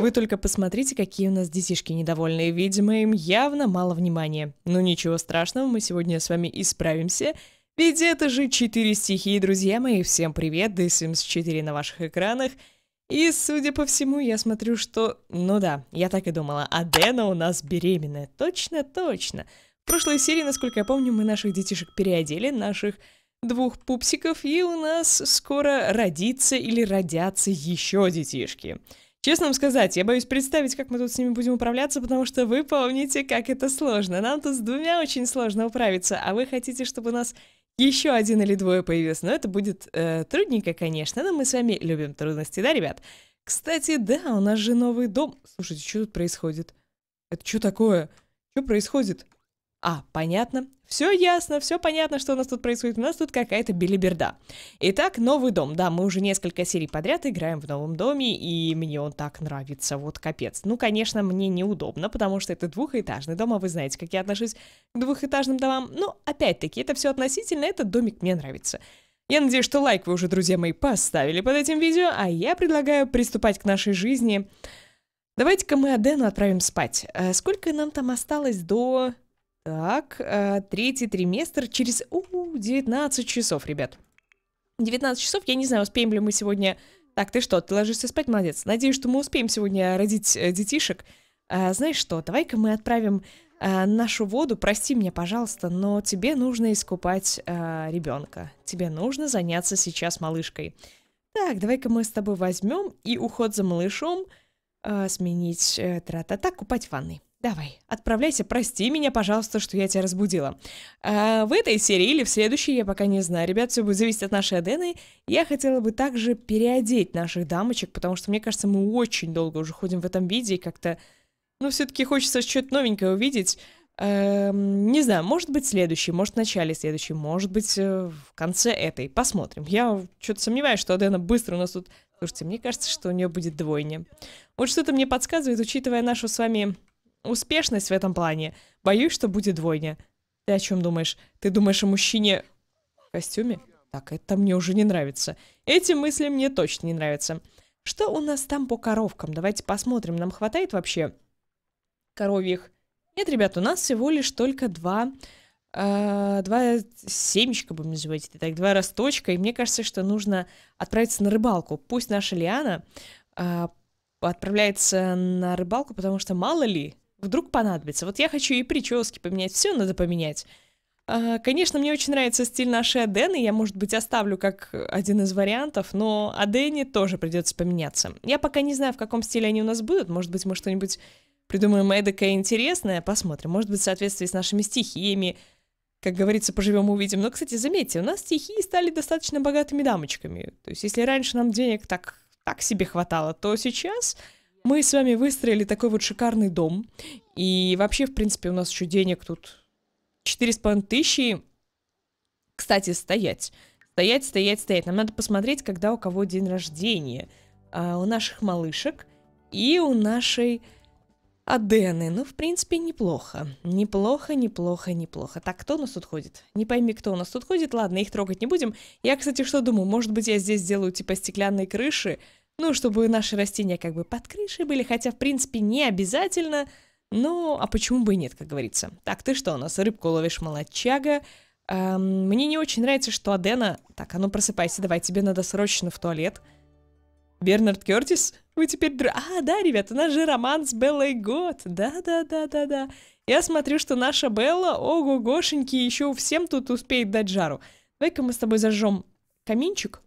Вы только посмотрите, какие у нас детишки недовольные, видимо, им явно мало внимания. Но ну, ничего страшного, мы сегодня с вами исправимся, ведь это же четыре стихии, друзья мои, всем привет, The Sims 4 на ваших экранах. И, судя по всему, я смотрю, что... Ну да, я так и думала, Адена у нас беременная. Точно-точно. В прошлой серии, насколько я помню, мы наших детишек переодели, наших двух пупсиков, и у нас скоро родится или родятся еще детишки. Честно вам сказать, я боюсь представить, как мы тут с ними будем управляться, потому что вы помните, как это сложно. Нам тут с двумя очень сложно управиться, а вы хотите, чтобы у нас еще один или двое появилось. Но это будет э, трудненько, конечно, но мы с вами любим трудности, да, ребят? Кстати, да, у нас же новый дом. Слушайте, что тут происходит? Это что такое? Что происходит? А, понятно. Все ясно, все понятно, что у нас тут происходит. У нас тут какая-то билиберда. Итак, новый дом. Да, мы уже несколько серий подряд играем в новом доме, и мне он так нравится, вот капец. Ну, конечно, мне неудобно, потому что это двухэтажный дом, а вы знаете, как я отношусь к двухэтажным домам. Но, опять-таки, это все относительно, этот домик мне нравится. Я надеюсь, что лайк вы уже, друзья мои, поставили под этим видео, а я предлагаю приступать к нашей жизни. Давайте-ка мы Адену отправим спать. Э, сколько нам там осталось до так, э, третий триместр через у 19 часов, ребят. 19 часов, я не знаю, успеем ли мы сегодня... Так, ты что, ты ложишься спать, молодец. Надеюсь, что мы успеем сегодня родить э, детишек. А, знаешь что, давай-ка мы отправим а, нашу воду, прости меня, пожалуйста, но тебе нужно искупать а, ребенка. Тебе нужно заняться сейчас малышкой. Так, давай-ка мы с тобой возьмем и уход за малышом а, сменить а, тра та купать в ванной. Давай, отправляйся, прости меня, пожалуйста, что я тебя разбудила. А в этой серии или в следующей, я пока не знаю, ребят, все будет зависеть от нашей Адены. Я хотела бы также переодеть наших дамочек, потому что, мне кажется, мы очень долго уже ходим в этом виде, и как-то, ну, все-таки хочется что-то новенькое увидеть. Эм, не знаю, может быть, следующий, может, в начале следующий, может быть, э, в конце этой. Посмотрим. Я что-то сомневаюсь, что Адена быстро у нас тут... Слушайте, мне кажется, что у нее будет двойня. Вот что-то мне подсказывает, учитывая нашу с вами успешность в этом плане. Боюсь, что будет двойня. Ты о чем думаешь? Ты думаешь о мужчине в костюме? Так, это мне уже не нравится. Эти мысли мне точно не нравятся. Что у нас там по коровкам? Давайте посмотрим, нам хватает вообще коровьих? Нет, ребят, у нас всего лишь только два... Э, два семечка, будем называть это так, два росточка, и мне кажется, что нужно отправиться на рыбалку. Пусть наша Лиана э, отправляется на рыбалку, потому что мало ли, вдруг понадобится. Вот я хочу и прически поменять, все надо поменять. А, конечно, мне очень нравится стиль нашей Адены, я, может быть, оставлю как один из вариантов, но Адене тоже придется поменяться. Я пока не знаю, в каком стиле они у нас будут, может быть, мы что-нибудь придумаем эдакое интересное, посмотрим, может быть, в соответствии с нашими стихиями, как говорится, поживем увидим. Но, кстати, заметьте, у нас стихии стали достаточно богатыми дамочками, то есть если раньше нам денег так, так себе хватало, то сейчас мы с вами выстроили такой вот шикарный дом. И вообще, в принципе, у нас еще денег тут 4,5 тысячи. Кстати, стоять. Стоять, стоять, стоять. Нам надо посмотреть, когда у кого день рождения. А, у наших малышек и у нашей Адены. Ну, в принципе, неплохо. Неплохо, неплохо, неплохо. Так, кто у нас тут ходит? Не пойми, кто у нас тут ходит. Ладно, их трогать не будем. Я, кстати, что думаю? Может быть, я здесь сделаю, типа, стеклянные крыши? Ну, чтобы наши растения как бы под крышей были, хотя, в принципе, не обязательно. Ну, а почему бы и нет, как говорится. Так, ты что у нас, рыбку ловишь, молодчага? Эм, мне не очень нравится, что Адена... Так, а ну просыпайся, давай, тебе надо срочно в туалет. Бернард Кертис? Вы теперь... Др... А, да, ребят, у нас же роман с Беллой Год. Да-да-да-да-да. Я смотрю, что наша Белла, ого-гошеньки, еще всем тут успеет дать жару. Давай-ка мы с тобой зажжем каминчик.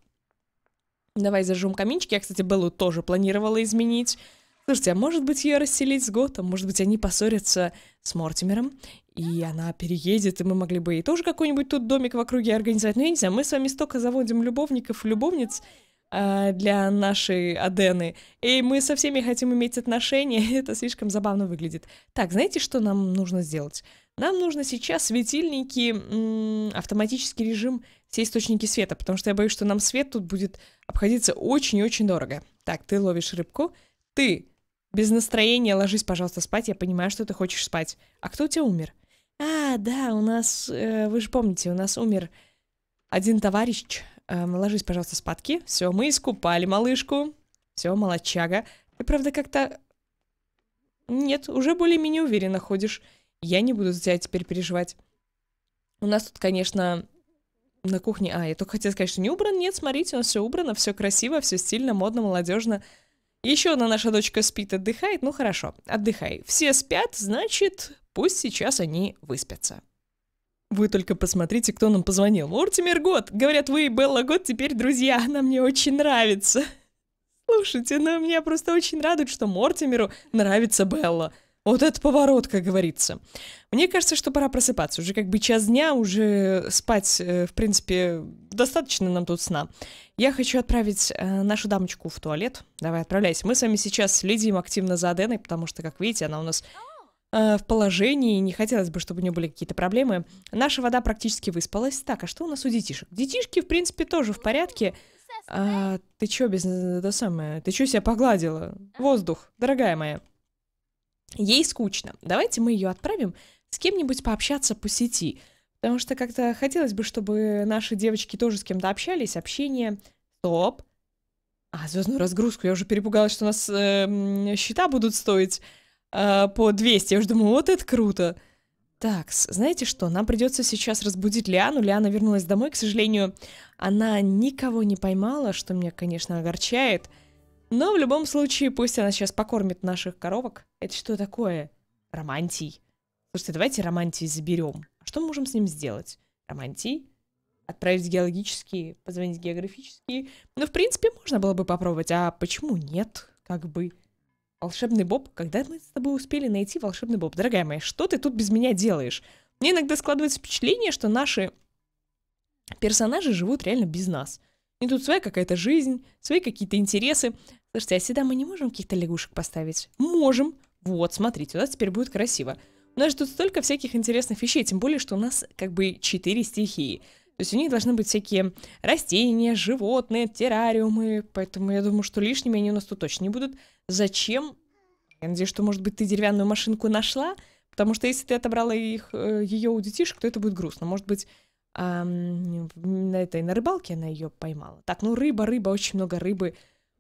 Давай зажжем каминчики. Я, кстати, Беллу тоже планировала изменить. Слушайте, а может быть ее расселить с Готом? Может быть они поссорятся с Мортимером, и она переедет, и мы могли бы и тоже какой-нибудь тут домик в округе организовать. Ну, я не знаю, мы с вами столько заводим любовников и любовниц э, для нашей Адены, и мы со всеми хотим иметь отношения, это слишком забавно выглядит. Так, знаете, что нам нужно сделать? Нам нужно сейчас светильники, автоматический режим все источники света, потому что я боюсь, что нам свет тут будет обходиться очень и очень дорого. Так, ты ловишь рыбку. Ты без настроения ложись, пожалуйста, спать. Я понимаю, что ты хочешь спать. А кто у тебя умер? А, да, у нас... Э, вы же помните, у нас умер один товарищ. Э, ложись, пожалуйста, спадки. Все, мы искупали малышку. Все, молочага. Ты, правда, как-то... Нет, уже более-менее уверенно ходишь. Я не буду за тебя теперь переживать. У нас тут, конечно, на кухне. А, я только хотела сказать, что не убран, Нет, смотрите, у нас все убрано, все красиво, все стильно, модно, молодежно. Еще одна наша дочка спит, отдыхает. Ну хорошо, отдыхай. Все спят, значит, пусть сейчас они выспятся. Вы только посмотрите, кто нам позвонил. Мортимер Год. Говорят, вы и Белла Год теперь друзья. Она мне очень нравится. Слушайте, ну меня просто очень радует, что Мортимеру нравится Белла. Вот этот поворот, как говорится. Мне кажется, что пора просыпаться. Уже как бы час дня, уже спать, э, в принципе, достаточно нам тут сна. Я хочу отправить э, нашу дамочку в туалет. Давай, отправляйся. Мы с вами сейчас следим активно за Аденой, потому что, как видите, она у нас э, в положении, не хотелось бы, чтобы у нее были какие-то проблемы. Наша вода практически выспалась. Так, а что у нас у детишек? Детишки, в принципе, тоже в порядке. А, ты чё без... Да самое... Ты чё себя погладила? Воздух, дорогая моя. Ей скучно. Давайте мы ее отправим с кем-нибудь пообщаться по сети. Потому что как-то хотелось бы, чтобы наши девочки тоже с кем-то общались. Общение. Стоп. А, звездную разгрузку. Я уже перепугалась, что у нас э, счета будут стоить э, по 200. Я уже думаю, вот это круто. Так, знаете что, нам придется сейчас разбудить Лиану. Лиана вернулась домой, к сожалению, она никого не поймала, что меня, конечно, огорчает. Но в любом случае, пусть она сейчас покормит наших коровок. Это что такое? Романтий. Слушайте, давайте романтий заберем. А что мы можем с ним сделать? Романтий? Отправить геологические, позвонить географические. Ну, в принципе, можно было бы попробовать. А почему нет? Как бы... Волшебный Боб, когда мы с тобой успели найти волшебный Боб? Дорогая моя, что ты тут без меня делаешь? Мне иногда складывается впечатление, что наши персонажи живут реально без нас. И тут своя какая-то жизнь, свои какие-то интересы. Слушайте, а сюда мы не можем каких-то лягушек поставить? Можем. Вот, смотрите, у нас теперь будет красиво. У нас же тут столько всяких интересных вещей, тем более, что у нас как бы четыре стихии. То есть у них должны быть всякие растения, животные, террариумы, поэтому я думаю, что лишними они у нас тут точно не будут. Зачем? Я надеюсь, что, может быть, ты деревянную машинку нашла, потому что если ты отобрала их, э, ее у детишек, то это будет грустно. Может быть, эм, на этой на рыбалке она ее поймала. Так, ну рыба, рыба, очень много рыбы.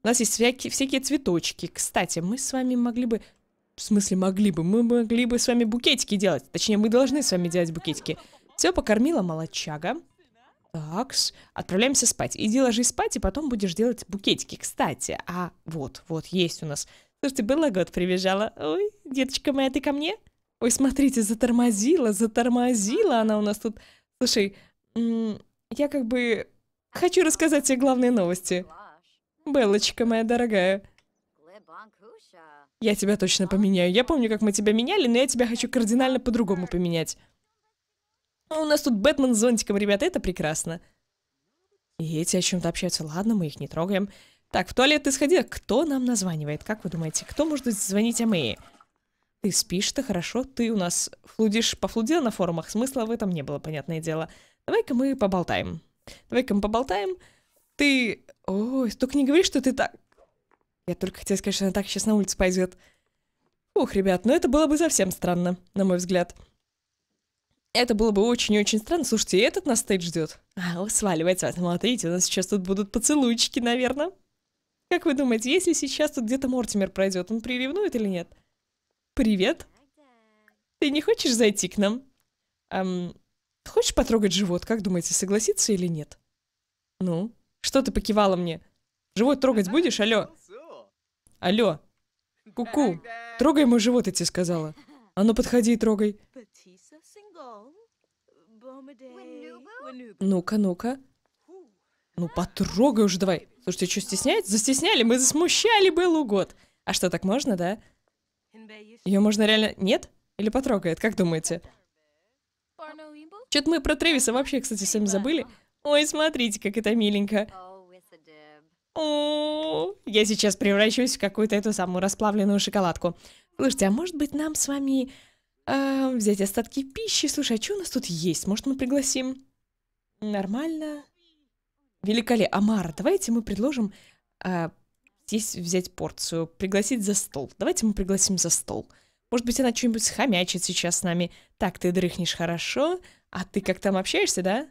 У нас есть всякие, всякие цветочки. Кстати, мы с вами могли бы... В смысле могли бы? Мы могли бы с вами букетики делать. Точнее, мы должны с вами делать букетики. Все, покормила молочага. Так, Отправляемся спать. Иди ложись спать, и потом будешь делать букетики. Кстати, а вот, вот, есть у нас. Слушайте, была год прибежала. Ой, деточка моя, ты ко мне? Ой, смотрите, затормозила, затормозила она у нас тут. Слушай, я как бы хочу рассказать тебе главные новости. Белочка моя дорогая. Я тебя точно поменяю. Я помню, как мы тебя меняли, но я тебя хочу кардинально по-другому поменять. А у нас тут Бэтмен с зонтиком, ребята, это прекрасно. И эти о чем-то общаются. Ладно, мы их не трогаем. Так, в туалет ты сходила. Кто нам названивает? Как вы думаете, кто может звонить Амеи? Ты спишь, то хорошо, ты у нас флудишь, пофлудил на форумах. Смысла в этом не было, понятное дело. Давай-ка мы поболтаем. Давай-ка мы поболтаем ты... Ой, только не говори, что ты так... Я только хотела сказать, что она так сейчас на улице пойдет. Ух, ребят, ну это было бы совсем странно, на мой взгляд. Это было бы очень-очень странно. Слушайте, этот нас стейдж ждет. А, о, сваливайте, смотрите, у нас сейчас тут будут поцелуйчики, наверное. Как вы думаете, если сейчас тут где-то Мортимер пройдет, он приревнует или нет? Привет. Ты не хочешь зайти к нам? Эм, хочешь потрогать живот? Как думаете, согласится или нет? Ну, что ты покивала мне? Живот трогать будешь? Алло. Алло. Куку. -ку. Трогай мой живот, я тебе сказала. А ну подходи и трогай. Ну-ка, ну-ка. Ну потрогай уже давай. Слушайте, что стесняется? Застесняли, мы засмущали Беллу год. А что, так можно, да? Ее можно реально... Нет? Или потрогает, как думаете? Что-то мы про Тревиса вообще, кстати, сами забыли. Ой, смотрите, как это миленько. Oh, О, я сейчас превращусь в какую-то эту самую расплавленную шоколадку. Слушайте, а может быть нам с вами э, взять остатки пищи? Слушай, а что у нас тут есть? Может, мы пригласим? Нормально. Великолепно. Амара, давайте мы предложим э, здесь взять порцию, пригласить за стол. Давайте мы пригласим за стол. Может быть, она что-нибудь схомячит сейчас с нами. Так, ты дрыхнешь хорошо, а ты как там общаешься, да?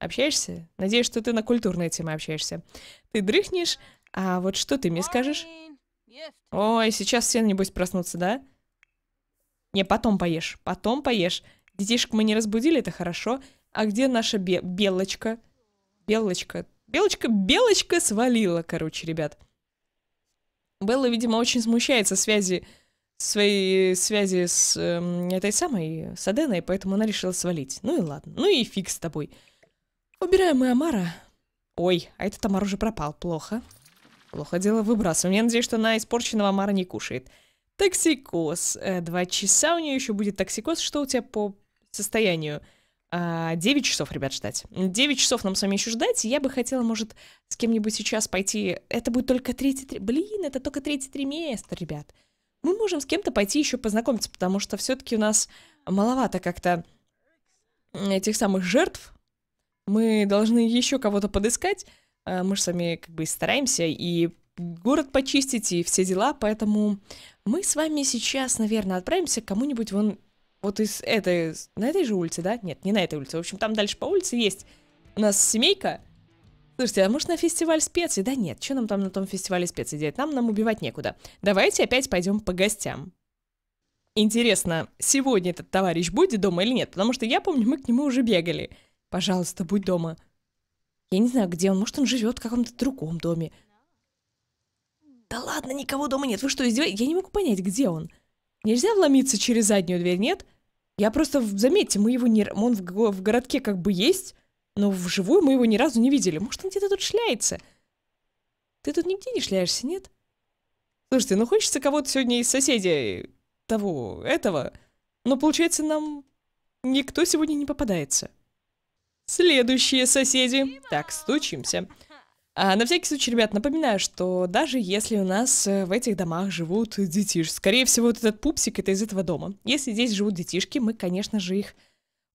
общаешься? Надеюсь, что ты на культурные темы общаешься. Ты дрыхнешь, а вот что ты мне скажешь? Ой, сейчас все, небось, проснутся, да? Не, потом поешь, потом поешь. Детишек мы не разбудили, это хорошо. А где наша бе белочка? Белочка. Белочка, белочка свалила, короче, ребят. Белла, видимо, очень смущается связи своей связи с э, этой самой, с Аденой, поэтому она решила свалить. Ну и ладно. Ну и фиг с тобой. Убираем мы Амара. Ой, а этот Амар уже пропал. Плохо. Плохо дело выбрасываем. Я надеюсь, что она испорченного Амара не кушает. Токсикоз. Э, два часа у нее еще будет токсикоз. Что у тебя по состоянию? А, девять часов, ребят, ждать. Девять часов нам с вами еще ждать. Я бы хотела, может, с кем-нибудь сейчас пойти. Это будет только третий... Три... Блин, это только третий триместр, ребят. Мы можем с кем-то пойти еще познакомиться, потому что все-таки у нас маловато как-то этих самых жертв мы должны еще кого-то подыскать. А, мы же сами как бы стараемся и город почистить, и все дела, поэтому мы с вами сейчас, наверное, отправимся к кому-нибудь вон вот из этой, на этой же улице, да? Нет, не на этой улице. В общем, там дальше по улице есть у нас семейка. Слушайте, а может на фестиваль специй? Да нет, что нам там на том фестивале специй делать? Нам нам убивать некуда. Давайте опять пойдем по гостям. Интересно, сегодня этот товарищ будет дома или нет? Потому что я помню, мы к нему уже бегали. Пожалуйста, будь дома. Я не знаю, где он. Может, он живет в каком-то другом доме. Да ладно, никого дома нет. Вы что, издеваетесь? Я не могу понять, где он. Нельзя вломиться через заднюю дверь, нет? Я просто, заметьте, мы его не... Он в, в городке как бы есть, но вживую мы его ни разу не видели. Может, он где-то тут шляется? Ты тут нигде не шляешься, нет? Слушайте, ну хочется кого-то сегодня из соседей того, этого. Но получается, нам никто сегодня не попадается. Следующие соседи. Так, стучимся. А, на всякий случай, ребят, напоминаю, что даже если у нас э, в этих домах живут детишки, скорее всего, вот этот пупсик это из этого дома. Если здесь живут детишки, мы, конечно же, их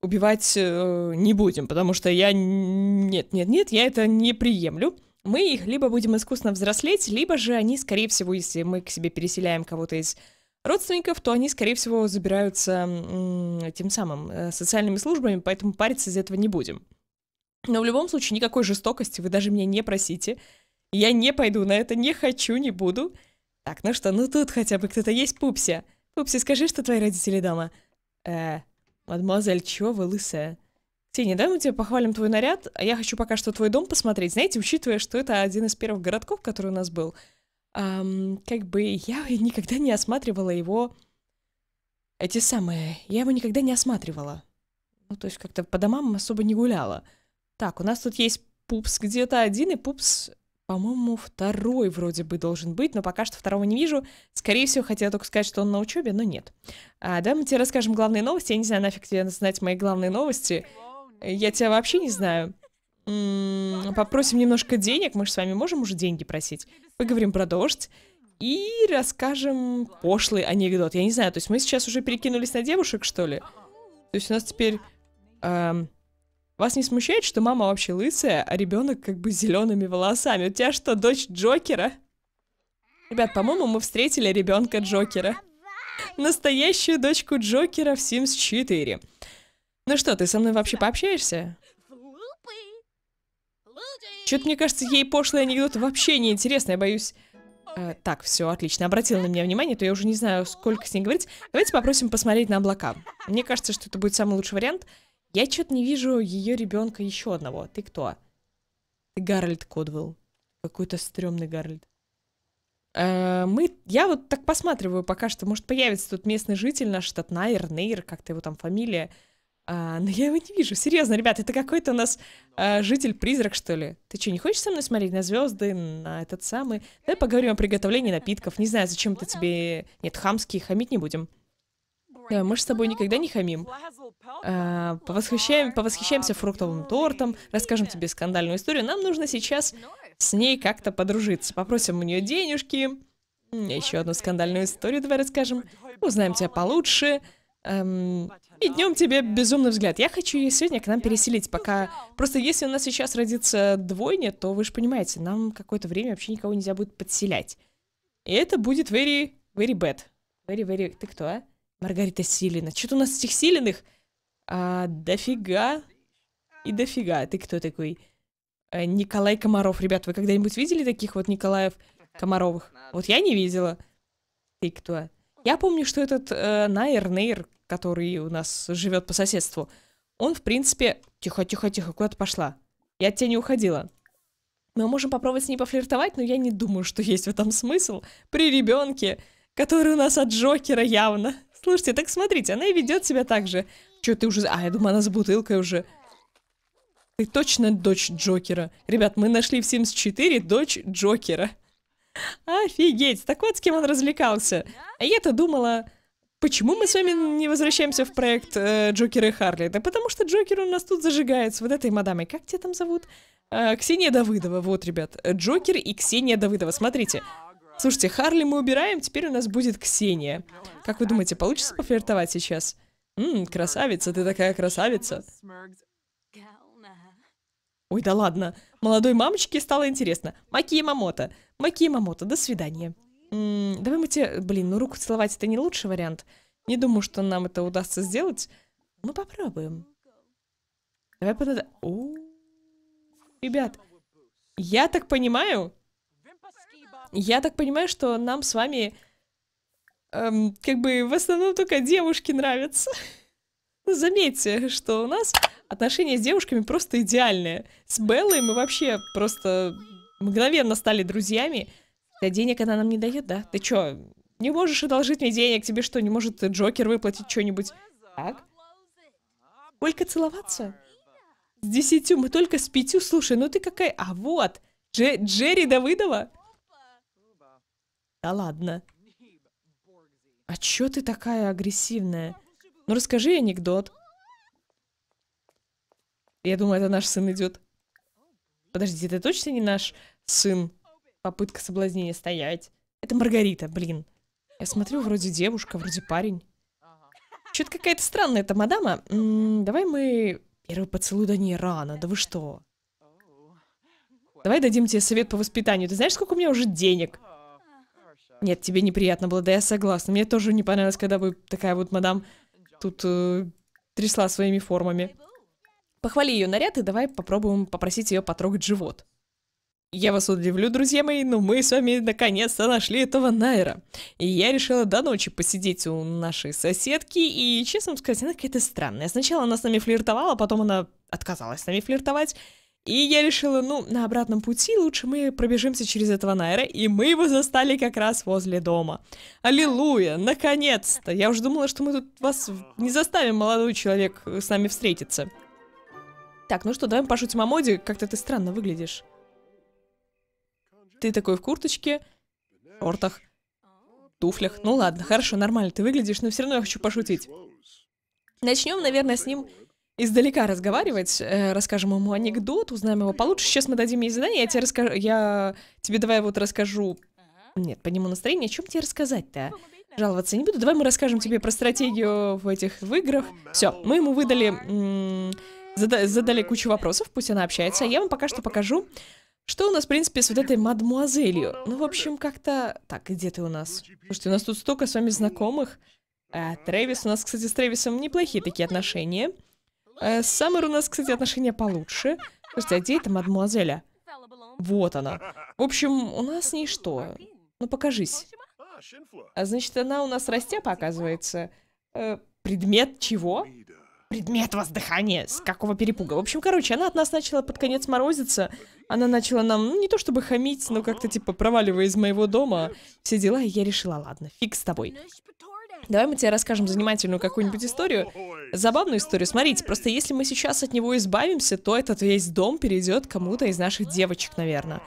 убивать э, не будем, потому что я... Нет, нет, нет, я это не приемлю. Мы их либо будем искусно взрослеть, либо же они, скорее всего, если мы к себе переселяем кого-то из родственников, то они, скорее всего, забираются тем самым э, социальными службами, поэтому париться из этого не будем. Но в любом случае никакой жестокости вы даже меня не просите. Я не пойду на это, не хочу, не буду. Так, ну что, ну тут хотя бы кто-то есть, Пупси. Пупси, скажи, что твои родители дома. Э, мадемуазель, чего вы лысая? Ксения, давай мы тебе похвалим твой наряд, а я хочу пока что твой дом посмотреть. Знаете, учитывая, что это один из первых городков, который у нас был, эм, как бы я никогда не осматривала его, эти самые, я его никогда не осматривала. Ну, то есть как-то по домам особо не гуляла. Так, у нас тут есть пупс где-то один, и пупс, по-моему, второй вроде бы должен быть, но пока что второго не вижу. Скорее всего, хотела только сказать, что он на учебе, но нет. А, да, мы тебе расскажем главные новости. Я не знаю, нафиг тебе знать мои главные новости. Я тебя вообще не знаю попросим немножко денег, мы же с вами можем уже деньги просить. Поговорим про дождь и расскажем пошлый анекдот. Я не знаю, то есть мы сейчас уже перекинулись на девушек, что ли? То есть у нас теперь... Эм, вас не смущает, что мама вообще лысая, а ребенок как бы зелеными волосами? У тебя что, дочь Джокера? Ребят, по-моему, мы встретили ребенка Джокера. Настоящую дочку Джокера в Sims 4. Ну что, ты со мной вообще пообщаешься? Что-то, мне кажется, ей пошлые анекдоты вообще не интересно, я боюсь. Э, так, все, отлично. Обратила на меня внимание, то я уже не знаю, сколько с ней говорить. Давайте попросим посмотреть на облака. Мне кажется, что это будет самый лучший вариант. Я что-то не вижу ее ребенка еще одного. Ты кто? Ты Гарольд Кодвелл. Какой-то стрёмный Гарольд. Э, мы, я вот так посматриваю пока что, может появится тут местный житель наш, этот Найер, Нейр, как-то его там фамилия. А, но ну, я его не вижу. Серьезно, ребят, это какой-то у нас а, житель-призрак, что ли? Ты что, не хочешь со мной смотреть на звезды, на этот самый? Давай поговорим о приготовлении напитков. Не знаю, зачем это тебе... Нет, хамский, хамить не будем. Да, мы же с тобой никогда не хамим. А, повосхищаем, повосхищаемся фруктовым тортом, расскажем тебе скандальную историю. Нам нужно сейчас с ней как-то подружиться. Попросим у нее денежки. Еще одну скандальную историю давай расскажем. Узнаем тебя получше. Эм, и днем тебе безумный взгляд. Я хочу ее сегодня к нам переселить, пока... Просто если у нас сейчас родится двойня, то вы же понимаете, нам какое-то время вообще никого нельзя будет подселять. И это будет very, very bad. Very, very... Ты кто, а? Маргарита Силина. Что-то у нас этих Силиных... А, дофига. И дофига. Ты кто такой? Э, Николай Комаров. Ребят, вы когда-нибудь видели таких вот Николаев Комаровых? Вот я не видела. Ты кто? А? Я помню, что этот э, Найер Нейр который у нас живет по соседству, он, в принципе... Тихо-тихо-тихо, куда ты пошла? Я от тебя не уходила. Мы можем попробовать с ней пофлиртовать, но я не думаю, что есть в этом смысл при ребенке, который у нас от Джокера явно. Слушайте, так смотрите, она и ведет себя так же. Че ты уже... А, я думаю, она с бутылкой уже. Ты точно дочь Джокера. Ребят, мы нашли в Sims 4 дочь Джокера. Офигеть, так вот с кем он развлекался. А я-то думала... Почему мы с вами не возвращаемся в проект э, Джокера и Харли? Да потому что Джокер у нас тут зажигается вот этой мадамой. Как тебя там зовут? Э, Ксения Давыдова. Вот, ребят, Джокер и Ксения Давыдова. Смотрите. Слушайте, Харли мы убираем, теперь у нас будет Ксения. Как вы думаете, получится пофлиртовать сейчас? Ммм, красавица, ты такая красавица. Ой, да ладно. Молодой мамочке стало интересно. Маки Мамото. Маки Мамото, до свидания давай мы тебе... Блин, ну руку целовать это не лучший вариант. Не думаю, что нам это удастся сделать. Мы попробуем. Давай подо... О, ребят, я так понимаю... Я так понимаю, что нам с вами... Эм, как бы в основном только девушки нравятся. Ну, заметьте, что у нас отношения с девушками просто идеальные. С Беллой мы вообще просто мгновенно стали друзьями. Да денег она нам не дает, да? Ты чё, не можешь одолжить мне денег? Тебе что, не может Джокер выплатить что-нибудь? Так. Сколько целоваться? С десятью, мы только с пятью. Слушай, ну ты какая... А вот, Дже Джерри Давыдова? Да ладно. А чё ты такая агрессивная? Ну расскажи анекдот. Я думаю, это наш сын идет. Подожди, это точно не наш сын? попытка соблазнения стоять. Это Маргарита, блин. Я смотрю, вроде девушка, вроде парень. Что-то какая-то странная эта мадама. М -м, давай мы... Первый поцелуй, до не, рано, да вы что? Давай дадим тебе совет по воспитанию. Ты знаешь, сколько у меня уже денег? Нет, тебе неприятно было, да я согласна. Мне тоже не понравилось, когда вы такая вот мадам тут э, трясла своими формами. Похвали ее наряд и давай попробуем попросить ее потрогать живот. Я вас удивлю, друзья мои, но мы с вами наконец-то нашли этого Найра. И я решила до ночи посидеть у нашей соседки, и, честно сказать, она какая-то странная. Сначала она с нами флиртовала, потом она отказалась с нами флиртовать. И я решила, ну, на обратном пути лучше мы пробежимся через этого Найра, и мы его застали как раз возле дома. Аллилуйя, наконец-то! Я уже думала, что мы тут вас не заставим, молодой человек, э, с нами встретиться. Так, ну что, давай пошутим о моде, как-то ты странно выглядишь ты такой в курточке, шортах, туфлях. Ну ладно, хорошо, нормально ты выглядишь, но все равно я хочу пошутить. Начнем, наверное, с ним издалека разговаривать, э, расскажем ему анекдот, узнаем его получше. Сейчас мы дадим ей задание, я тебе расскажу, я тебе давай вот расскажу. Нет, по нему настроение, о чем тебе рассказать-то? А? Жаловаться не буду, давай мы расскажем тебе про стратегию в этих в играх. Все, мы ему выдали, задали кучу вопросов, пусть она общается, а я вам пока что покажу что у нас, в принципе, с вот этой мадмуазелью? Ну, в общем, как-то... Так, где ты у нас? Слушайте, у нас тут столько с вами знакомых. А, Трэвис, у нас, кстати, с Трэвисом неплохие такие отношения. А, с Саммер у нас, кстати, отношения получше. Слушайте, а где эта мадмуазеля? Вот она. В общем, у нас с ней что? Ну, покажись. А значит, она у нас растяпа, оказывается. Э, предмет чего? предмет воздыхания. С какого перепуга? В общем, короче, она от нас начала под конец морозиться. Она начала нам, ну, не то чтобы хамить, но как-то типа проваливая из моего дома все дела, и я решила, ладно, фиг с тобой. Давай мы тебе расскажем занимательную какую-нибудь историю. Забавную историю. Смотрите, просто если мы сейчас от него избавимся, то этот весь дом перейдет кому-то из наших девочек, наверное.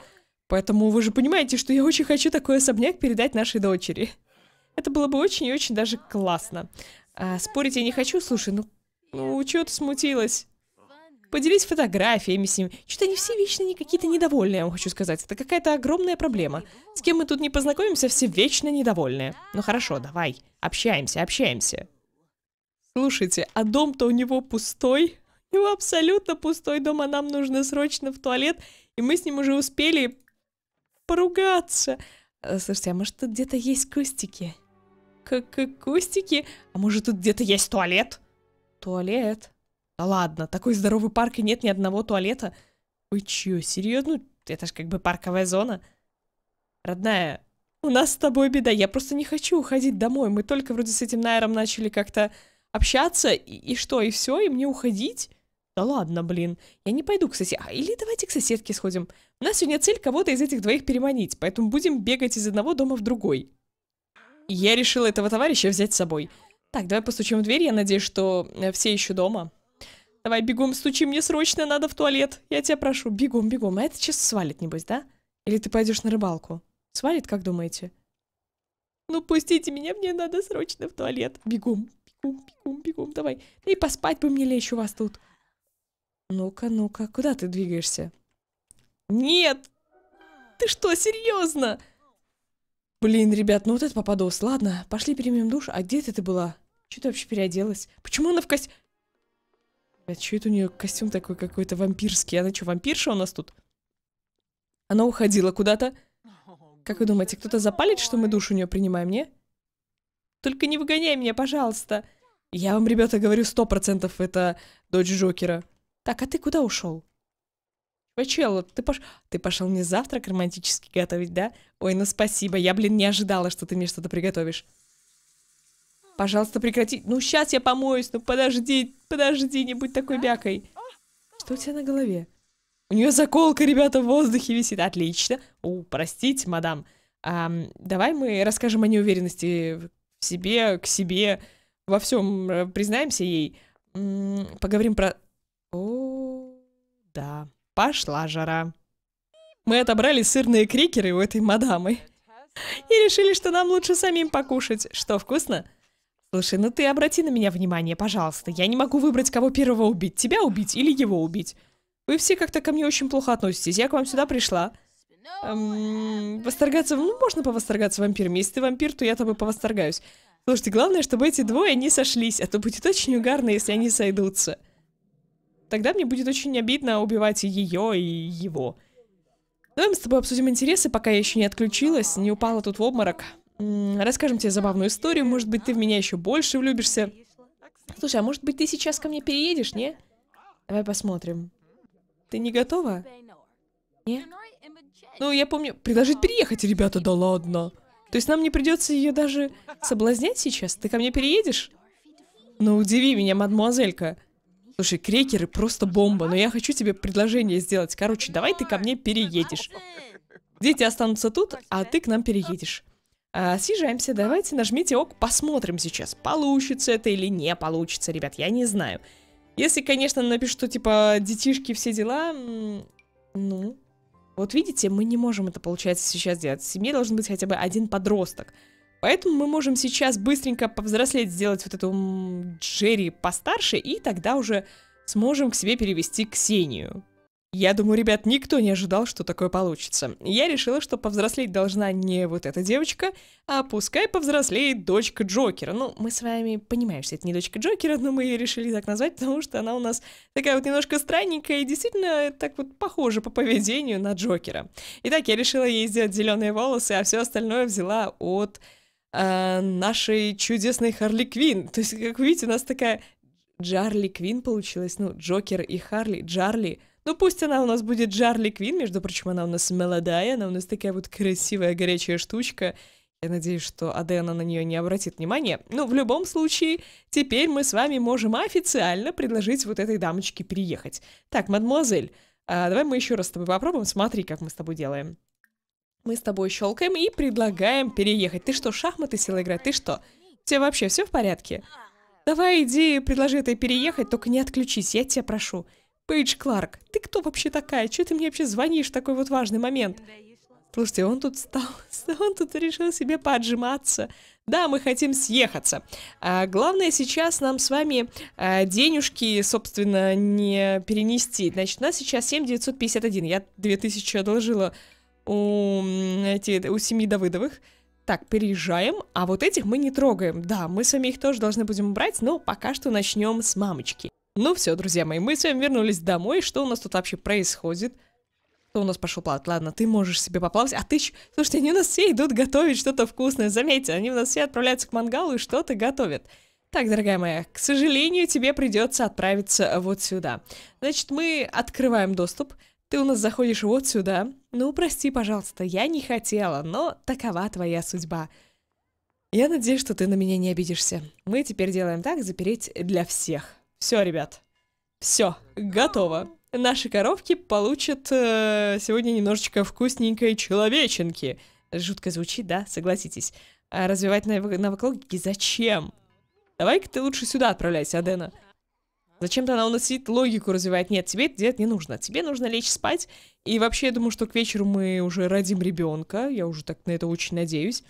Поэтому вы же понимаете, что я очень хочу такой особняк передать нашей дочери. Это было бы очень и очень даже классно. А, спорить я не хочу. Слушай, ну ну, чего ты смутилась? Поделись фотографиями с ним. Что-то они все вечно не какие-то недовольные, я вам хочу сказать. Это какая-то огромная проблема. С кем мы тут не познакомимся, все вечно недовольные. Ну хорошо, давай. Общаемся, общаемся. Слушайте, а дом-то у него пустой? У него абсолютно пустой дом, а нам нужно срочно в туалет. И мы с ним уже успели поругаться. Э, слушайте, а может тут где-то есть кустики? Как кустики? А может тут где-то есть туалет? Туалет. Да ладно, такой здоровый парк и нет ни одного туалета. Вы чё, серьезно? Это ж как бы парковая зона. Родная, у нас с тобой беда. Я просто не хочу уходить домой. Мы только вроде с этим Найром начали как-то общаться. И, и что, и все, и мне уходить? Да ладно, блин. Я не пойду к соседке. А, или давайте к соседке сходим. У нас сегодня цель кого-то из этих двоих переманить, поэтому будем бегать из одного дома в другой. Я решила этого товарища взять с собой. Так, давай постучим в дверь. Я надеюсь, что э, все еще дома. Давай, бегом, стучи, мне срочно надо в туалет. Я тебя прошу, бегом, бегом. А это сейчас свалит, небось, да? Или ты пойдешь на рыбалку? Свалит, как думаете? Ну, пустите меня, мне надо срочно в туалет. Бегом, бегом, бегом, бегом, давай. и поспать бы мне лечь у вас тут. Ну-ка, ну-ка, куда ты двигаешься? Нет! Ты что, серьезно? Блин, ребят, ну вот это попадос. Ладно, пошли примем душ. А где это ты была? Че ты вообще переоделась? Почему она в костюм? Блядь, а что это у нее костюм такой какой-то вампирский? Она что, вампирша у нас тут? Она уходила куда-то. Как вы думаете, кто-то запалит, что мы душ у нее принимаем, не? Только не выгоняй меня, пожалуйста. Я вам, ребята, говорю, сто процентов это дочь Джокера. Так, а ты куда ушел? Почел, ты, пош... ты пошел мне завтрак романтически готовить, да? Ой, ну спасибо, я, блин, не ожидала, что ты мне что-то приготовишь. Пожалуйста, прекрати. Ну, сейчас я помоюсь, ну подожди, подожди, не будь такой бякой. Что у тебя на голове? У нее заколка, ребята, в воздухе висит. Отлично. У, простите, мадам. А, давай мы расскажем о неуверенности в себе, к себе, во всем э, признаемся ей. М -м, поговорим про... О, да пошла жара. Мы отобрали сырные крикеры у этой мадамы. И решили, что нам лучше самим покушать. Что, вкусно? Слушай, ну ты обрати на меня внимание, пожалуйста. Я не могу выбрать, кого первого убить. Тебя убить или его убить. Вы все как-то ко мне очень плохо относитесь. Я к вам сюда пришла. Эм, восторгаться... Ну, можно повосторгаться вампирами. Если ты вампир, то я тобой повосторгаюсь. Слушайте, главное, чтобы эти двое не сошлись, а то будет очень угарно, если они сойдутся. Тогда мне будет очень обидно убивать и ее, и его. Давай мы с тобой обсудим интересы, пока я еще не отключилась, не упала тут в обморок. Расскажем тебе забавную историю, может быть, ты в меня еще больше влюбишься. Слушай, а может быть, ты сейчас ко мне переедешь, не? Давай посмотрим. Ты не готова? Не? Ну, я помню... Предложить переехать, ребята, да ладно. То есть нам не придется ее даже соблазнять сейчас? Ты ко мне переедешь? Ну, удиви меня, мадмуазелька. Слушай, крекеры просто бомба, но я хочу тебе предложение сделать. Короче, давай ты ко мне переедешь. Дети останутся тут, а ты к нам переедешь. А, съезжаемся, давайте нажмите ок, посмотрим сейчас, получится это или не получится, ребят, я не знаю. Если, конечно, напишут что, типа, детишки, все дела, ну... Вот видите, мы не можем это, получается, сейчас делать. В семье должен быть хотя бы один подросток. Поэтому мы можем сейчас быстренько повзрослеть, сделать вот эту Джерри постарше, и тогда уже сможем к себе перевести Ксению. Я думаю, ребят, никто не ожидал, что такое получится. Я решила, что повзрослеть должна не вот эта девочка, а пускай повзрослеет дочка Джокера. Ну, мы с вами понимаем, что это не дочка Джокера, но мы ее решили так назвать, потому что она у нас такая вот немножко странненькая и действительно так вот похожа по поведению на Джокера. Итак, я решила ей сделать зеленые волосы, а все остальное взяла от Э, нашей чудесной Харли Квин. То есть, как вы видите, у нас такая Джарли Квин получилась, ну, Джокер и Харли, Джарли. Ну, пусть она у нас будет Джарли Квин, между прочим, она у нас молодая, она у нас такая вот красивая горячая штучка. Я надеюсь, что Адена на нее не обратит внимания. Ну, в любом случае, теперь мы с вами можем официально предложить вот этой дамочке переехать. Так, мадемуазель, а давай мы еще раз с тобой попробуем, смотри, как мы с тобой делаем. Мы с тобой щелкаем и предлагаем переехать. Ты что, шахматы села играть? Ты что? Тебе вообще все в порядке? Давай иди, предложи этой переехать, только не отключись, я тебя прошу. Пейдж Кларк, ты кто вообще такая? Чего ты мне вообще звонишь в такой вот важный момент? Слушайте, он тут стал, он тут решил себе поджиматься. Да, мы хотим съехаться. А главное сейчас нам с вами а, денежки, собственно, не перенести. Значит, у нас сейчас 7 951. Я 2000 одолжила у, эти, у семьи Давыдовых. Так, переезжаем, а вот этих мы не трогаем. Да, мы сами их тоже должны будем брать, но пока что начнем с мамочки. Ну все, друзья мои, мы с вами вернулись домой. Что у нас тут вообще происходит? Кто у нас пошел плавать? Ладно, ты можешь себе поплавать. А ты... Слушайте, они у нас все идут готовить что-то вкусное. Заметьте, они у нас все отправляются к мангалу и что-то готовят. Так, дорогая моя, к сожалению, тебе придется отправиться вот сюда. Значит, мы открываем Доступ. Ты у нас заходишь вот сюда. Ну, прости, пожалуйста, я не хотела, но такова твоя судьба. Я надеюсь, что ты на меня не обидишься. Мы теперь делаем так, запереть для всех. Все, ребят. Все, готово. Наши коровки получат э, сегодня немножечко вкусненькой человеченки. Жутко звучит, да? Согласитесь. А развивать навык, навык зачем? Давай-ка ты лучше сюда отправляйся, Адена. Зачем тогда он сидит, логику развивает? Нет, тебе это делать не нужно. Тебе нужно лечь спать. И вообще, я думаю, что к вечеру мы уже родим ребенка. Я уже так на это очень надеюсь.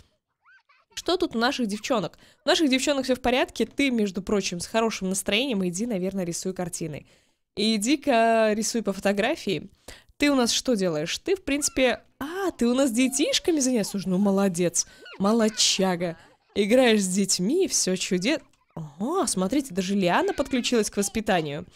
Что тут у наших девчонок? У наших девчонок все в порядке. Ты, между прочим, с хорошим настроением иди, наверное, рисуй картины. иди-ка рисуй по фотографии. Ты у нас что делаешь? Ты, в принципе... А, ты у нас детишками занялся. Слушай, ну молодец. Молодчага. Играешь с детьми, все чудес... Ого, смотрите, даже Лиана подключилась к воспитанию.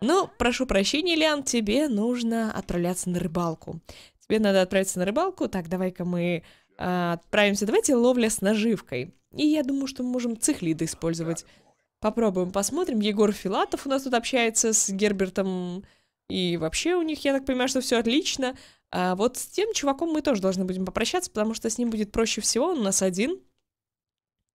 Ну, прошу прощения, Лиан, тебе нужно отправляться на рыбалку. Тебе надо отправиться на рыбалку. Так, давай-ка мы э, отправимся. Давайте ловля с наживкой. И я думаю, что мы можем цихлиды использовать. Попробуем, посмотрим. Егор Филатов у нас тут общается с Гербертом. И вообще у них, я так понимаю, что все отлично. А вот с тем чуваком мы тоже должны будем попрощаться, потому что с ним будет проще всего. Он у нас один.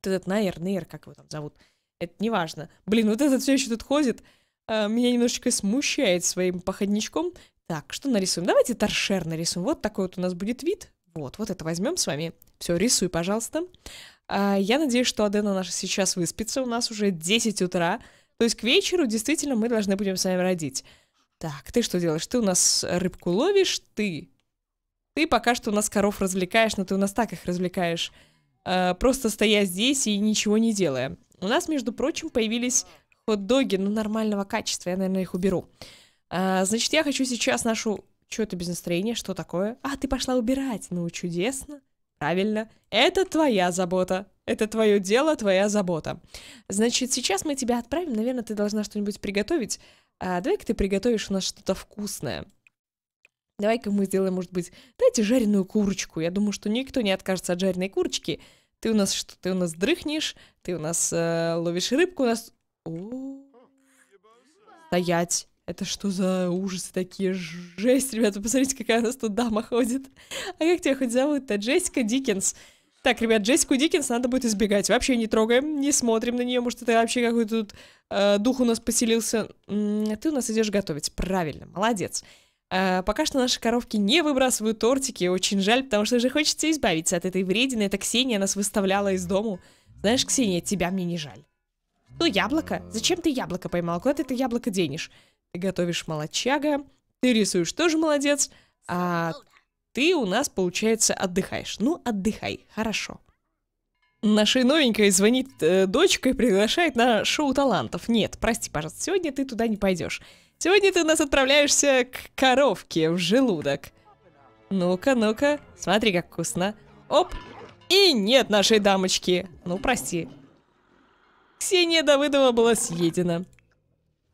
Этот Найер, Нейр, как его там зовут? это не важно. Блин, вот этот все еще тут ходит. Э, меня немножечко смущает своим походничком. Так, что нарисуем? Давайте торшер нарисуем. Вот такой вот у нас будет вид. Вот, вот это возьмем с вами. Все, рисуй, пожалуйста. А, я надеюсь, что Адена наша сейчас выспится. У нас уже 10 утра. То есть к вечеру действительно мы должны будем с вами родить. Так, ты что делаешь? Ты у нас рыбку ловишь, ты... Ты пока что у нас коров развлекаешь, но ты у нас так их развлекаешь. Э, просто стоя здесь и ничего не делая. У нас, между прочим, появились хот-доги, но ну, нормального качества. Я, наверное, их уберу. А, значит, я хочу сейчас нашу... Что это без настроения? Что такое? А, ты пошла убирать. Ну, чудесно. Правильно. Это твоя забота. Это твое дело, твоя забота. Значит, сейчас мы тебя отправим. Наверное, ты должна что-нибудь приготовить. А, давай-ка ты приготовишь у нас что-то вкусное. Давай-ка мы сделаем, может быть, дайте жареную курочку. Я думаю, что никто не откажется от жареной курочки. Ты у нас что? Ты у нас дрыхнешь, ты у нас э, ловишь рыбку, у нас... О, стоять. Это что за ужасы такие? Жесть, ребята, посмотрите, какая у нас тут дама ходит. А как тебя хоть зовут-то? Джессика Диккенс. Так, ребят, Джессику Диккенс надо будет избегать. Вообще не трогаем, не смотрим на нее. Может, это вообще какой-то тут э, дух у нас поселился. М -м, ты у нас идешь готовить. Правильно, молодец. Молодец. А, пока что наши коровки не выбрасывают тортики, очень жаль, потому что же хочется избавиться от этой вредины. Это Ксения нас выставляла из дому. Знаешь, Ксения, тебя мне не жаль. Ну, яблоко? Зачем ты яблоко поймал? Куда ты это яблоко денешь? Ты готовишь молочага, ты рисуешь тоже молодец, а ты у нас, получается, отдыхаешь. Ну, отдыхай, хорошо. Нашей новенькой звонит э, дочка и приглашает на шоу талантов. Нет, прости, пожалуйста, сегодня ты туда не пойдешь. Сегодня ты у нас отправляешься к коровке в желудок. Ну-ка, ну-ка, смотри, как вкусно. Оп! И нет нашей дамочки. Ну, прости. Ксения Давыдова была съедена.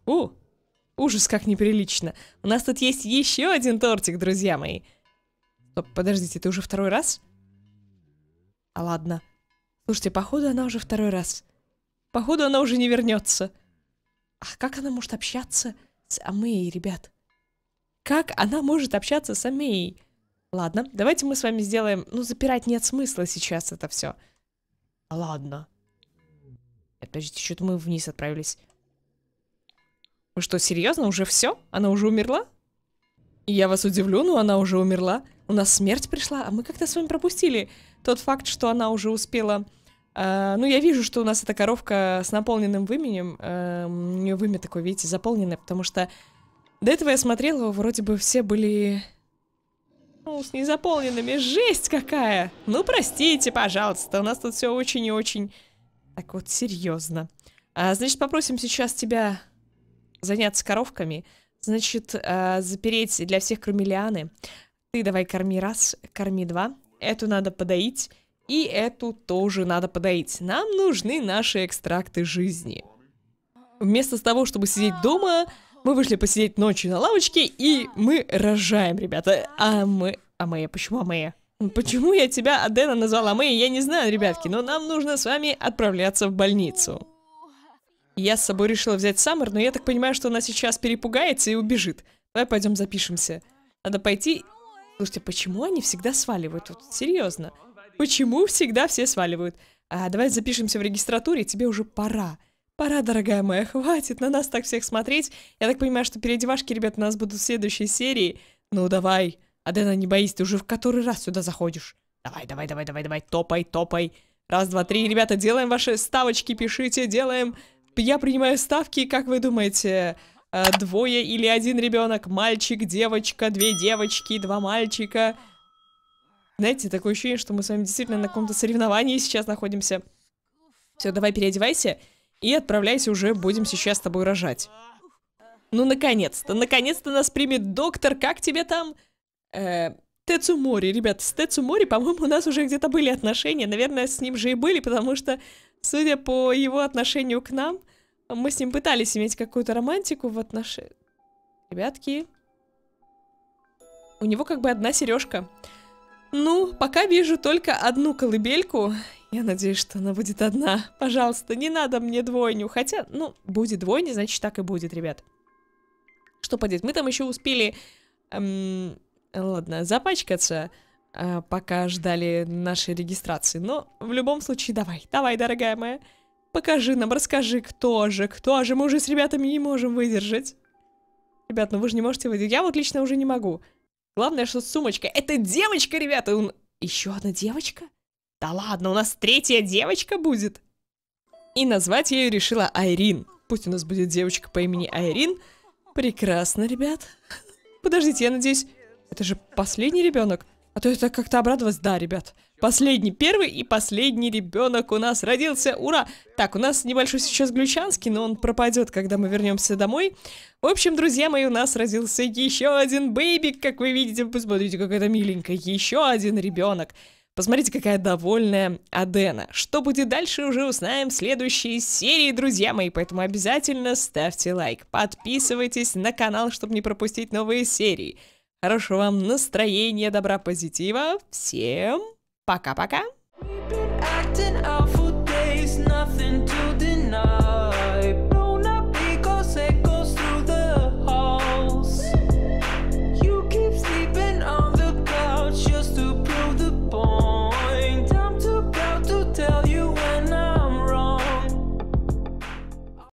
О, ужас, как неприлично. У нас тут есть еще один тортик, друзья мои. Стоп, подождите, это уже второй раз? А ладно. Слушайте, походу она уже второй раз. Походу она уже не вернется. А как она может общаться? с Амеей, ребят. Как она может общаться с Амеей? Ладно, давайте мы с вами сделаем... Ну, запирать нет смысла сейчас это все. А ладно. Подождите, что-то мы вниз отправились. Вы что, серьезно? Уже все? Она уже умерла? Я вас удивлю, но она уже умерла. У нас смерть пришла, а мы как-то с вами пропустили тот факт, что она уже успела а, ну, я вижу, что у нас эта коровка с наполненным выменем. А, у нее вымя такое, видите, заполненное, потому что до этого я смотрела, вроде бы все были... Ну, с незаполненными. Жесть какая! Ну, простите, пожалуйста, у нас тут все очень и очень... Так вот, серьезно. А, значит, попросим сейчас тебя заняться коровками. Значит, а, запереть для всех, кроме Лианы. Ты давай корми раз, корми два. Эту надо подоить. И эту тоже надо подоить. Нам нужны наши экстракты жизни. Вместо того, чтобы сидеть дома, мы вышли посидеть ночью на лавочке, и мы рожаем, ребята. А мы... А мы... Почему а мы? Почему я тебя, Адена, назвала мы? Я не знаю, ребятки, но нам нужно с вами отправляться в больницу. Я с собой решила взять Саммер, но я так понимаю, что она сейчас перепугается и убежит. Давай пойдем запишемся. Надо пойти... Слушайте, почему они всегда сваливают? Вот серьезно. Почему всегда все сваливают? А давай запишемся в регистратуре, тебе уже пора. Пора, дорогая моя, хватит на нас так всех смотреть. Я так понимаю, что переодевашки, ребята, у нас будут в следующей серии. Ну давай, Адена, не боись, ты уже в который раз сюда заходишь. Давай, давай, давай, давай, давай, топай, топай. Раз, два, три, ребята, делаем ваши ставочки, пишите, делаем. Я принимаю ставки, как вы думаете, э, двое или один ребенок, мальчик, девочка, две девочки, два мальчика... Знаете, такое ощущение, что мы с вами действительно на каком-то соревновании сейчас находимся. Все, давай переодевайся и отправляйся уже, будем сейчас с тобой рожать. Ну, наконец-то, наконец-то нас примет доктор, как тебе там? Э, Тецумори, ребят, с Тецумори, по-моему, у нас уже где-то были отношения, наверное, с ним же и были, потому что, судя по его отношению к нам, мы с ним пытались иметь какую-то романтику в отношениях. Ребятки, у него как бы одна сережка. Ну, пока вижу только одну колыбельку. Я надеюсь, что она будет одна. Пожалуйста, не надо мне двойню. Хотя, ну, будет двойня, значит так и будет, ребят. Что поделать, мы там еще успели... Эм, ладно, запачкаться, э, пока ждали нашей регистрации. Но в любом случае, давай, давай, дорогая моя. Покажи нам, расскажи, кто же, кто же. Мы уже с ребятами не можем выдержать. Ребят, ну вы же не можете выдержать. Я вот лично уже не могу. Главное, что сумочка. Это девочка, ребята! Он... Еще одна девочка? Да ладно, у нас третья девочка будет. И назвать я ее решила Айрин. Пусть у нас будет девочка по имени Айрин. Прекрасно, ребят. Подождите, я надеюсь... Это же последний ребенок. А то я так как-то обрадовалась. Да, ребят, последний, первый и последний ребенок у нас родился. Ура! Так, у нас небольшой сейчас глючанский, но он пропадет, когда мы вернемся домой. В общем, друзья мои, у нас родился еще один бэйбик, как вы видите. Посмотрите, какая это миленько. Еще один ребенок. Посмотрите, какая довольная Адена. Что будет дальше, уже узнаем в следующей серии, друзья мои. Поэтому обязательно ставьте лайк, подписывайтесь на канал, чтобы не пропустить новые серии. Хорошего вам настроения, добра, позитива. Всем пока-пока. Nothing to